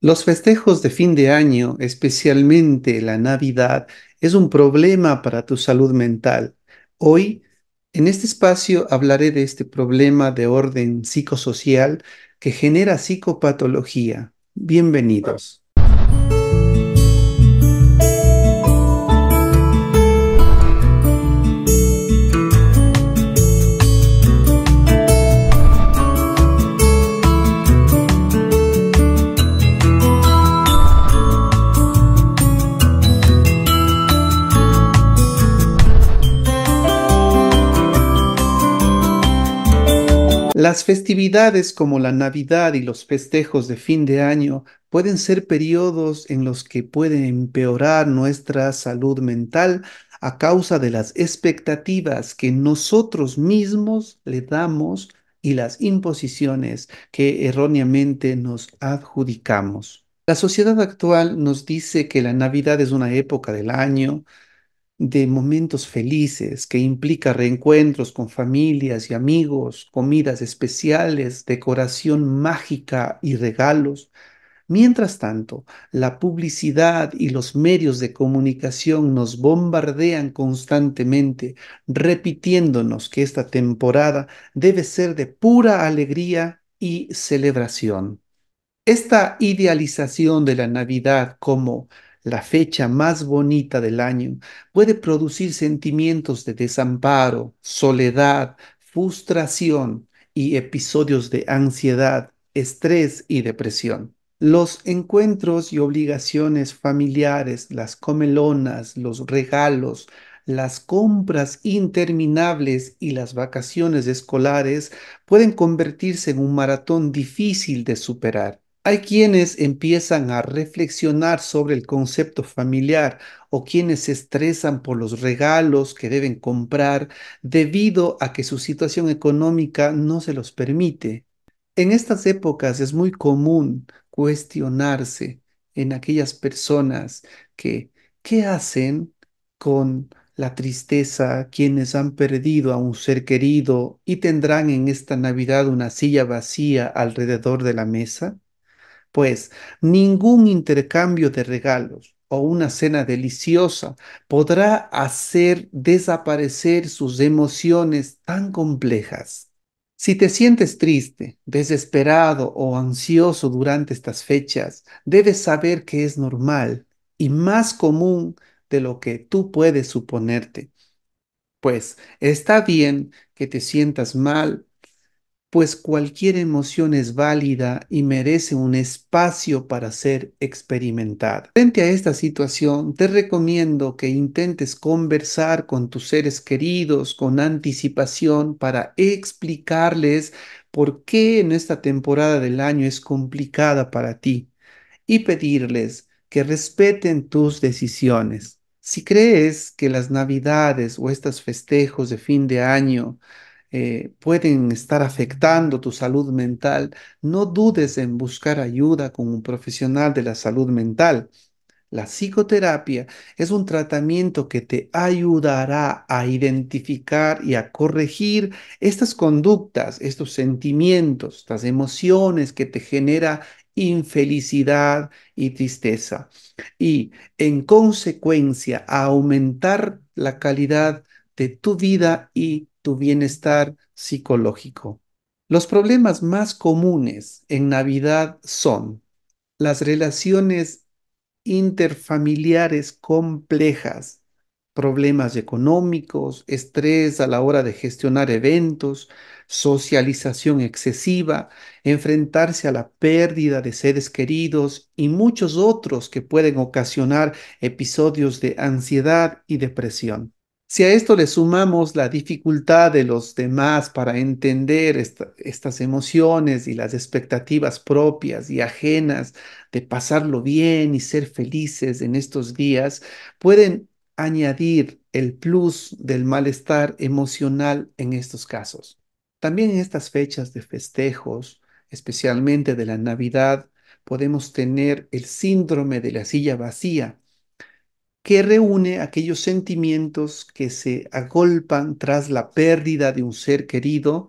Los festejos de fin de año, especialmente la Navidad, es un problema para tu salud mental. Hoy, en este espacio, hablaré de este problema de orden psicosocial que genera psicopatología. Bienvenidos. Las festividades como la Navidad y los festejos de fin de año pueden ser periodos en los que puede empeorar nuestra salud mental a causa de las expectativas que nosotros mismos le damos y las imposiciones que erróneamente nos adjudicamos. La sociedad actual nos dice que la Navidad es una época del año de momentos felices que implica reencuentros con familias y amigos, comidas especiales, decoración mágica y regalos. Mientras tanto, la publicidad y los medios de comunicación nos bombardean constantemente, repitiéndonos que esta temporada debe ser de pura alegría y celebración. Esta idealización de la Navidad como la fecha más bonita del año, puede producir sentimientos de desamparo, soledad, frustración y episodios de ansiedad, estrés y depresión. Los encuentros y obligaciones familiares, las comelonas, los regalos, las compras interminables y las vacaciones escolares pueden convertirse en un maratón difícil de superar. Hay quienes empiezan a reflexionar sobre el concepto familiar o quienes se estresan por los regalos que deben comprar debido a que su situación económica no se los permite. En estas épocas es muy común cuestionarse en aquellas personas que, ¿qué hacen con la tristeza quienes han perdido a un ser querido y tendrán en esta Navidad una silla vacía alrededor de la mesa? pues ningún intercambio de regalos o una cena deliciosa podrá hacer desaparecer sus emociones tan complejas. Si te sientes triste, desesperado o ansioso durante estas fechas, debes saber que es normal y más común de lo que tú puedes suponerte. Pues está bien que te sientas mal pues cualquier emoción es válida y merece un espacio para ser experimentada. Frente a esta situación, te recomiendo que intentes conversar con tus seres queridos con anticipación para explicarles por qué en esta temporada del año es complicada para ti y pedirles que respeten tus decisiones. Si crees que las navidades o estos festejos de fin de año eh, pueden estar afectando tu salud mental, no dudes en buscar ayuda con un profesional de la salud mental. La psicoterapia es un tratamiento que te ayudará a identificar y a corregir estas conductas, estos sentimientos, estas emociones que te genera infelicidad y tristeza. Y en consecuencia, a aumentar la calidad de tu vida y bienestar psicológico. Los problemas más comunes en Navidad son las relaciones interfamiliares complejas, problemas económicos, estrés a la hora de gestionar eventos, socialización excesiva, enfrentarse a la pérdida de seres queridos y muchos otros que pueden ocasionar episodios de ansiedad y depresión. Si a esto le sumamos la dificultad de los demás para entender estas emociones y las expectativas propias y ajenas de pasarlo bien y ser felices en estos días, pueden añadir el plus del malestar emocional en estos casos. También en estas fechas de festejos, especialmente de la Navidad, podemos tener el síndrome de la silla vacía, que reúne aquellos sentimientos que se agolpan tras la pérdida de un ser querido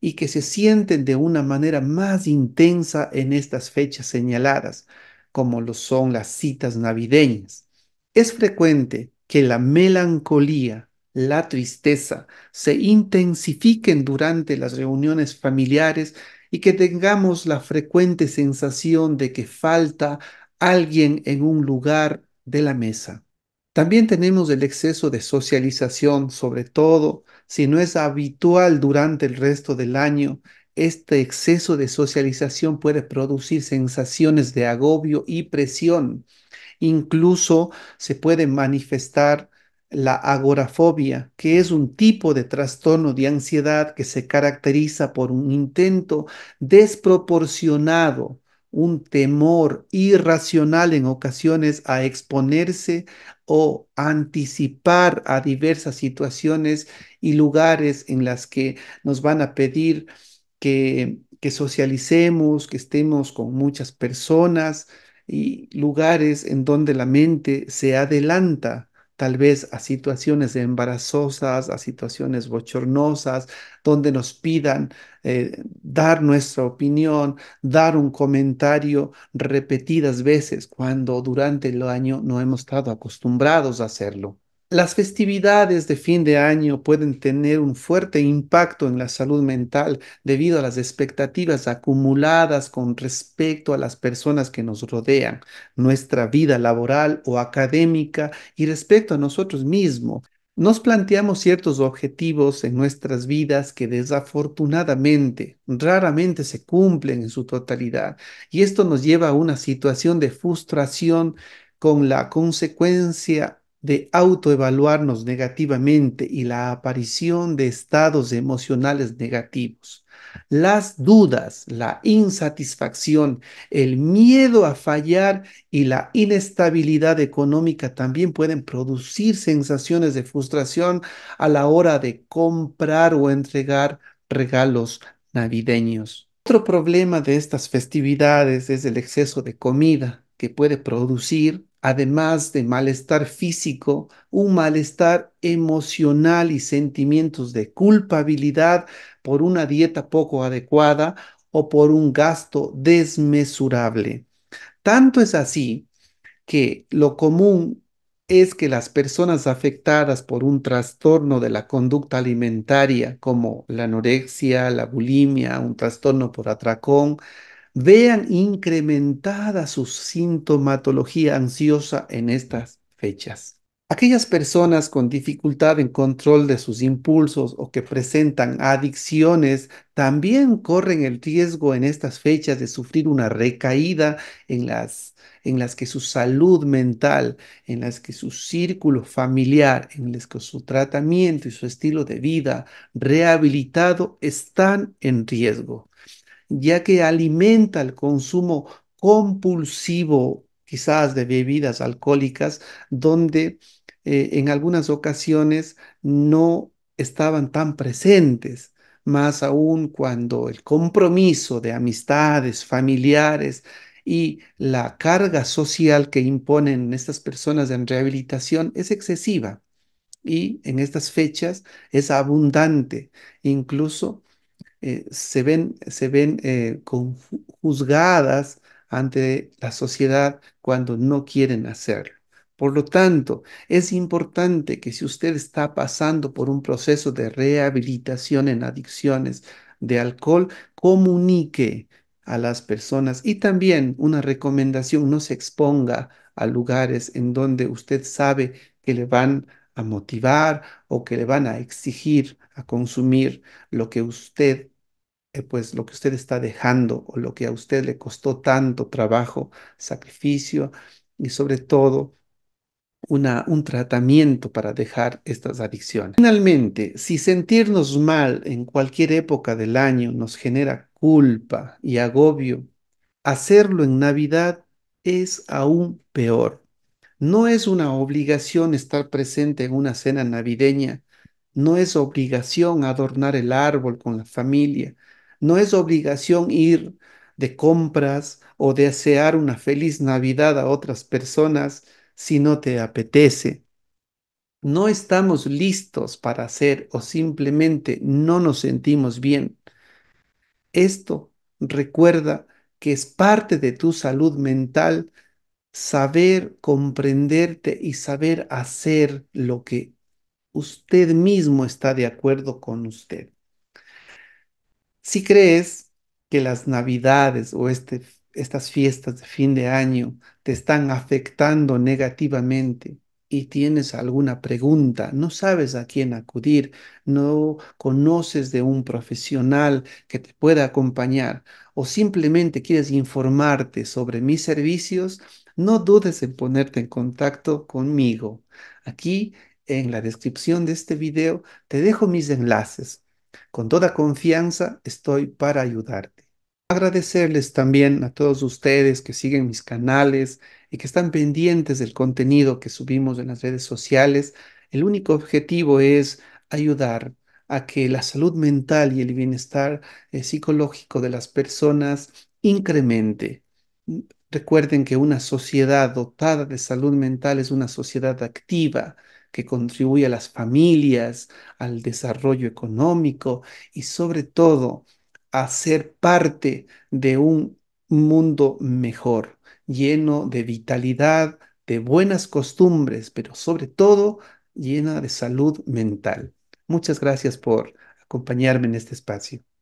y que se sienten de una manera más intensa en estas fechas señaladas, como lo son las citas navideñas. Es frecuente que la melancolía, la tristeza se intensifiquen durante las reuniones familiares y que tengamos la frecuente sensación de que falta alguien en un lugar de la mesa. También tenemos el exceso de socialización, sobre todo si no es habitual durante el resto del año. Este exceso de socialización puede producir sensaciones de agobio y presión. Incluso se puede manifestar la agorafobia, que es un tipo de trastorno de ansiedad que se caracteriza por un intento desproporcionado, un temor irracional en ocasiones a exponerse o anticipar a diversas situaciones y lugares en las que nos van a pedir que, socialicemos, que estemos con muchas personas y lugares en donde la mente se adelanta tal vez a situaciones embarazosas, a situaciones bochornosas, donde nos pidan eh, dar nuestra opinión, dar un comentario repetidas veces cuando durante el año no hemos estado acostumbrados a hacerlo. Las festividades de fin de año pueden tener un fuerte impacto en la salud mental debido a las expectativas acumuladas con respecto a las personas que nos rodean, nuestra vida laboral o académica y respecto a nosotros mismos. Nos planteamos ciertos objetivos en nuestras vidas que desafortunadamente raramente se cumplen en su totalidad y esto nos lleva a una situación de frustración con la consecuencia de autoevaluarnos negativamente y la aparición de estados emocionales negativos. Las dudas, la insatisfacción, el miedo a fallar y la inestabilidad económica también pueden producir sensaciones de frustración a la hora de comprar o entregar regalos navideños. Otro problema de estas festividades es el exceso de comida que puede producir además de malestar físico, un malestar emocional y sentimientos de culpabilidad por una dieta poco adecuada o por un gasto desmesurable. Tanto es así que lo común es que las personas afectadas por un trastorno de la conducta alimentaria como la anorexia, la bulimia, un trastorno por atracón, vean incrementada su sintomatología ansiosa en estas fechas. Aquellas personas con dificultad en control de sus impulsos o que presentan adicciones también corren el riesgo en estas fechas de sufrir una recaída en las, en las que su salud mental, en las que su círculo familiar, en las que su tratamiento y su estilo de vida rehabilitado están en riesgo ya que alimenta el consumo compulsivo quizás de bebidas alcohólicas, donde eh, en algunas ocasiones no estaban tan presentes, más aún cuando el compromiso de amistades, familiares y la carga social que imponen estas personas en rehabilitación es excesiva y en estas fechas es abundante, incluso eh, se ven, se ven eh, juzgadas ante la sociedad cuando no quieren hacerlo. Por lo tanto, es importante que si usted está pasando por un proceso de rehabilitación en adicciones de alcohol, comunique a las personas y también una recomendación, no se exponga a lugares en donde usted sabe que le van a motivar o que le van a exigir a consumir lo que usted, eh, pues lo que usted está dejando o lo que a usted le costó tanto trabajo, sacrificio y sobre todo una, un tratamiento para dejar estas adicciones. Finalmente, si sentirnos mal en cualquier época del año nos genera culpa y agobio, hacerlo en Navidad es aún peor. No es una obligación estar presente en una cena navideña, no es obligación adornar el árbol con la familia, no es obligación ir de compras o desear una feliz Navidad a otras personas si no te apetece. No estamos listos para hacer o simplemente no nos sentimos bien. Esto recuerda que es parte de tu salud mental saber comprenderte y saber hacer lo que usted mismo está de acuerdo con usted. Si crees que las navidades o este, estas fiestas de fin de año te están afectando negativamente y tienes alguna pregunta, no sabes a quién acudir, no conoces de un profesional que te pueda acompañar o simplemente quieres informarte sobre mis servicios, no dudes en ponerte en contacto conmigo. Aquí en la descripción de este video te dejo mis enlaces. Con toda confianza estoy para ayudarte. Agradecerles también a todos ustedes que siguen mis canales y que están pendientes del contenido que subimos en las redes sociales. El único objetivo es ayudar a que la salud mental y el bienestar eh, psicológico de las personas incremente. Recuerden que una sociedad dotada de salud mental es una sociedad activa que contribuye a las familias, al desarrollo económico y sobre todo a ser parte de un mundo mejor, lleno de vitalidad, de buenas costumbres, pero sobre todo llena de salud mental. Muchas gracias por acompañarme en este espacio.